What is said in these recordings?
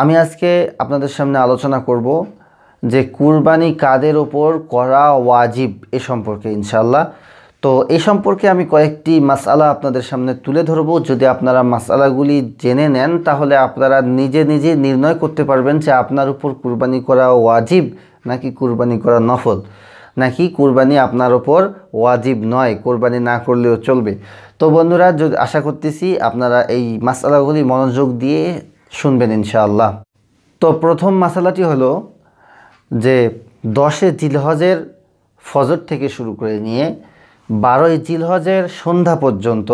আমি আজকে আপনাদের সামনে আলোচনা করব যে কুরবানি কাদের ওপর করা ওয়াজিব এ সম্পর্কে ইনশাল্লাহ তো এ সম্পর্কে আমি কয়েকটি মাসালা আপনাদের সামনে তুলে ধরব যদি আপনারা মাসালাগুলি জেনে নেন তাহলে আপনারা নিজে নিজে নির্ণয় করতে পারবেন যে আপনার উপর কুরবানি করা ওয়াজিব নাকি কুরবানি করা নফল নাকি কুরবানি আপনার ওপর ওয়াজিব নয় কোরবানি না করলেও চলবে তো বন্ধুরা যদি আশা করতেছি আপনারা এই মাসালাগুলি মনোযোগ দিয়ে শুনবেন ইনশাআল্লাহ তো প্রথম মশালাটি হলো যে দশে জিলহজের ফজর থেকে শুরু করে নিয়ে বারোই জিলহজের সন্ধ্যা পর্যন্ত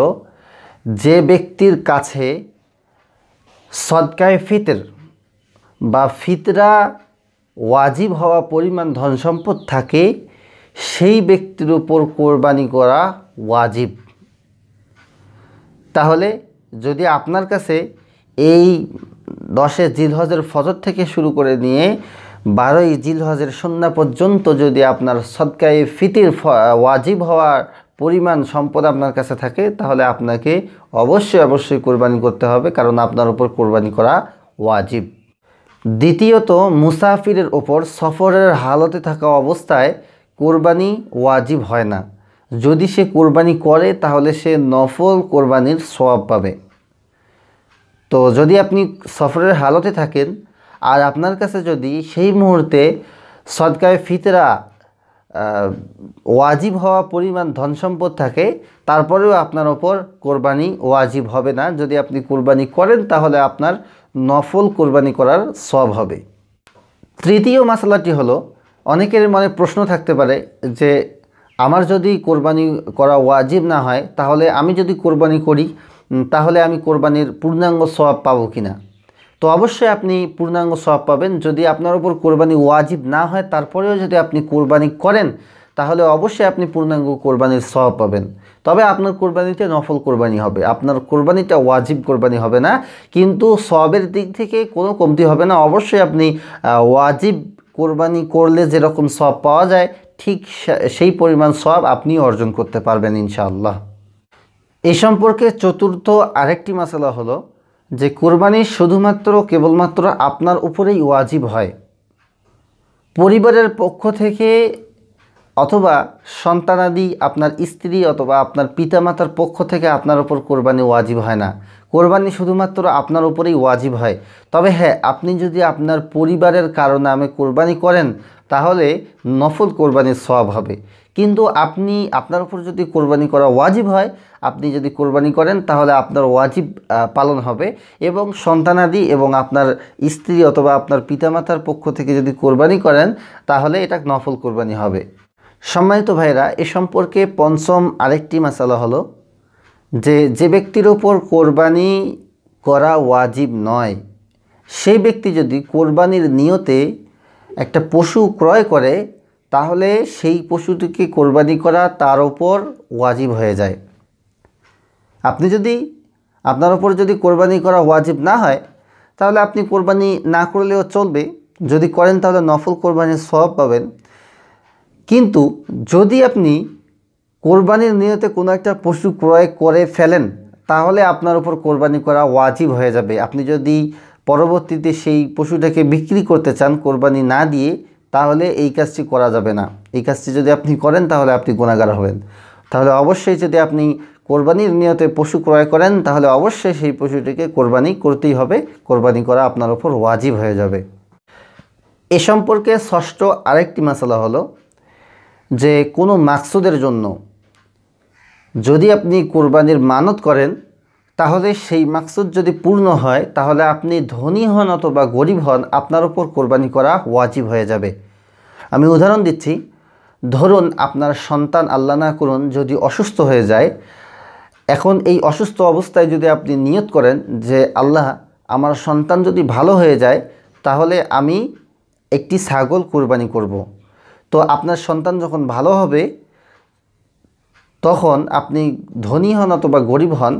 যে ব্যক্তির কাছে সদকায় ফিতর বা ফিতরা ওয়াজিব হওয়া পরিমাণ ধন সম্পদ থাকে সেই ব্যক্তির উপর কোরবানি করা ওয়াজিব তাহলে যদি আপনার কাছে এই দশে জিলহজের ফজর থেকে শুরু করে নিয়ে বারোই জিলহজের সন্ধ্যা পর্যন্ত যদি আপনার সদকায় ফিতির ওয়াজিব হওয়ার পরিমাণ সম্পদ আপনার কাছে থাকে তাহলে আপনাকে অবশ্যই অবশ্যই কোরবানি করতে হবে কারণ আপনার উপর কোরবানি করা ওয়াজিব দ্বিতীয়ত মুসাফিরের ওপর সফরের হালতে থাকা অবস্থায় কোরবানি ওয়াজিব হয় না যদি সে কোরবানি করে তাহলে সে নফল কোরবানির সোয়াব পাবে তো যদি আপনি সফরের হালতে থাকেন আর আপনার কাছে যদি সেই মুহূর্তে সদকায় ফিতরা ওয়াজিব হওয়া পরিমাণ ধন সম্পদ থাকে তারপরেও আপনার ওপর কোরবানি ওয়াজিব হবে না যদি আপনি কোরবানি করেন তাহলে আপনার নফল কোরবানি করার সব হবে তৃতীয় মশলাটি হলো অনেকের মনে প্রশ্ন থাকতে পারে যে আমার যদি কোরবানি করা ওয়াজিব না হয় তাহলে আমি যদি কোরবানি করি তাহলে আমি কোরবানির পূর্ণাঙ্গ সবাব পাবো কি না তো অবশ্যই আপনি পূর্ণাঙ্গ সবাব পাবেন যদি আপনার উপর কোরবানি ওয়াজিব না হয় তারপরেও যদি আপনি কোরবানি করেন তাহলে অবশ্যই আপনি পূর্ণাঙ্গ কোরবানির সবাব পাবেন তবে আপনার কোরবানিতে নফল কোরবানি হবে আপনার কোরবানিটা ওয়াজিব কোরবানি হবে না কিন্তু সবের দিক থেকে কোনো কমতি হবে না অবশ্যই আপনি ওয়াজিব কোরবানি করলে যেরকম সব পাওয়া যায় ঠিক সেই পরিমাণ সব আপনি অর্জন করতে পারবেন ইনশাআল্লাহ এ সম্পর্কে চতুর্থ আরেকটি মাসালা হলো যে কোরবানি শুধুমাত্র কেবলমাত্র আপনার উপরেই ওয়াজিব হয় পরিবারের পক্ষ থেকে অথবা সন্তানাদি আপনার স্ত্রী অথবা আপনার পিতামাতার পক্ষ থেকে আপনার ওপর কোরবানি ওয়াজিব হয় না কোরবানি শুধুমাত্র আপনার উপরেই ওয়াজিব হয় তবে হ্যাঁ আপনি যদি আপনার পরিবারের কারণে আমি কোরবানি করেন তাহলে নফল কোরবানির সব হবে কিন্তু আপনি আপনার উপর যদি কোরবানি করা ওয়াজিব হয় আপনি যদি কোরবানি করেন তাহলে আপনার ওয়াজিব পালন হবে এবং সন্তানাদি এবং আপনার স্ত্রী অথবা আপনার পিতামাতার পক্ষ থেকে যদি কোরবানি করেন তাহলে এটা নফল কোরবানি হবে সম্মানিত ভাইরা এ সম্পর্কে পঞ্চম আরেকটি মশালা হলো যে যে ব্যক্তির ওপর কোরবানি করা ওয়াজিব নয় সেই ব্যক্তি যদি কোরবানির নিয়তে একটা পশু ক্রয় করে তাহলে সেই পশুটিকে কোরবানি করা তার ওপর ওয়াজিব হয়ে যায় আপনি যদি আপনার ওপর যদি কোরবানি করা ওয়াজিব না হয় তাহলে আপনি কোরবানি না করলেও চলবে যদি করেন তাহলে নফল কোরবানির সব পাবেন কিন্তু যদি আপনি কোরবানির নিয়তে কোনো একটা পশু ক্রয় করে ফেলেন তাহলে আপনার উপর কোরবানি করা ওয়াজিব হয়ে যাবে আপনি যদি পরবর্তীতে সেই পশুটাকে বিক্রি করতে চান কোরবানি না দিয়ে তাহলে এই কাজটি করা যাবে না এই কাজটি যদি আপনি করেন তাহলে আপনি গুণাগার হবেন তাহলে অবশ্যই যদি আপনি কোরবানির নিয়তে পশু ক্রয় করেন তাহলে অবশ্যই সেই পশুটিকে কোরবানি করতেই হবে কোরবানি করা আপনার ওপর ওয়াজিব হয়ে যাবে এ সম্পর্কে ষষ্ঠ আরেকটি মশালা হলো যে কোনো মাকসুদের জন্য যদি আপনি কোরবানির মানত করেন তাহলে সেই মাকসুদ যদি পূর্ণ হয় তাহলে আপনি ধনী হন অথবা গরিব হন আপনার ওপর কোরবানি করা ওয়াজিব হয়ে যাবে আমি উদাহরণ দিচ্ছি ধরুন আপনার সন্তান আল্লাহ না করুন যদি অসুস্থ হয়ে যায় এখন এই অসুস্থ অবস্থায় যদি আপনি নিয়ত করেন যে আল্লাহ আমার সন্তান যদি ভালো হয়ে যায় তাহলে আমি একটি ছাগল কোরবানি করব। তো আপনার সন্তান যখন ভালো হবে তখন আপনি ধনী হন অথবা গরিব হন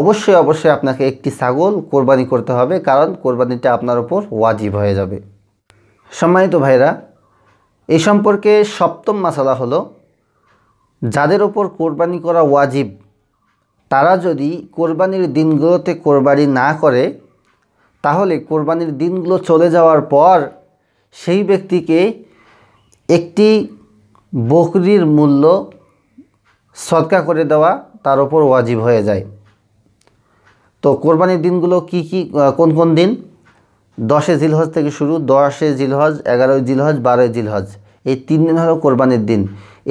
অবশ্যই অবশ্যই আপনাকে একটি ছাগল কোরবানি করতে হবে কারণ কোরবানিটা আপনার উপর ওয়াজিব হয়ে যাবে সম্মানিত ভাইরা এই সম্পর্কে সপ্তম মাসালা হলো যাদের ওপর কোরবানি করা ওয়াজিব তারা যদি কোরবানির দিনগুলোতে কোরবানি না করে তাহলে কোরবানির দিনগুলো চলে যাওয়ার পর সেই ব্যক্তিকে একটি বকরির মূল্য সৎকা করে দেওয়া তার ওপর ওয়াজিব হয়ে যায় তো কোরবানির দিনগুলো কি কি কোন কোন দিন দশে জিলহজ থেকে শুরু দশে জিলহজ এগারোই জিলহজ বারোই জিলহজ এই তিন দিন হলো কোরবানির দিন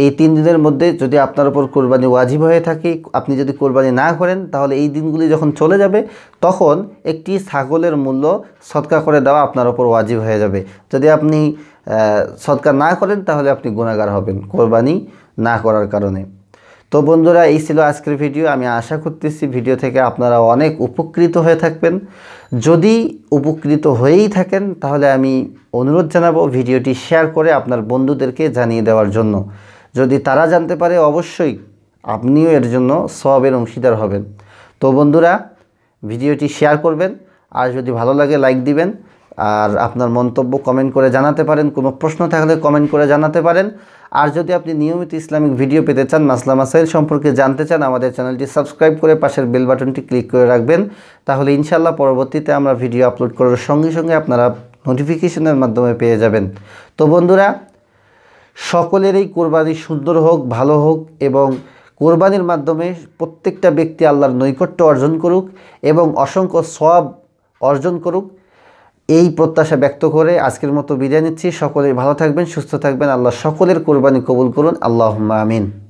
এই তিন দিনের মধ্যে যদি আপনার উপর কোরবানি ওয়াজিব হয়ে থাকে আপনি যদি কোরবানি না করেন তাহলে এই দিনগুলি যখন চলে যাবে তখন একটি ছাগলের মূল্য সৎকা করে দেওয়া আপনার উপর ওয়াজিব হয়ে যাবে যদি আপনি সৎকার না করেন তাহলে আপনি গুণাগার হবেন কোরবানি না করার কারণে তো বন্ধুরা এই ছিল আজকের ভিডিও আমি আশা করতেছি ভিডিও থেকে আপনারা অনেক উপকৃত হয়ে থাকবেন যদি উপকৃত হয়েই থাকেন তাহলে আমি অনুরোধ জানাবো ভিডিওটি শেয়ার করে আপনার বন্ধুদেরকে জানিয়ে দেওয়ার জন্য যদি তারা জানতে পারে অবশ্যই আপনিও এর জন্য সবের অংশীদার হবেন তো বন্ধুরা ভিডিওটি শেয়ার করবেন আর যদি ভালো লাগে লাইক দিবেন আর আপনার মন্তব্য কমেন্ট করে জানাতে পারেন কোনো প্রশ্ন থাকলে কমেন্ট করে জানাতে পারেন আর যদি আপনি নিয়মিত ইসলামিক ভিডিও পেতে চান মাসলা মাসাইল সম্পর্কে জানতে চান আমাদের চ্যানেলটি সাবস্ক্রাইব করে পাশের বেল বাটনটি ক্লিক করে রাখবেন তাহলে ইনশাল্লাহ পরবর্তীতে আমরা ভিডিও আপলোড করার সঙ্গে সঙ্গে আপনারা নোটিফিকেশনের মাধ্যমে পেয়ে যাবেন তো বন্ধুরা সকলের এই কোরবানি সুন্দর হোক ভালো হোক এবং কোরবানির মাধ্যমে প্রত্যেকটা ব্যক্তি আল্লাহর নৈকট্য অর্জন করুক এবং অসংখ্য সব অর্জন করুক এই প্রত্যাশা ব্যক্ত করে আজকের মতো বিদায় নিচ্ছি সকলে ভালো থাকবেন সুস্থ থাকবেন আল্লাহ সকলের কোরবানি কবুল করুন আল্লাহ আমিন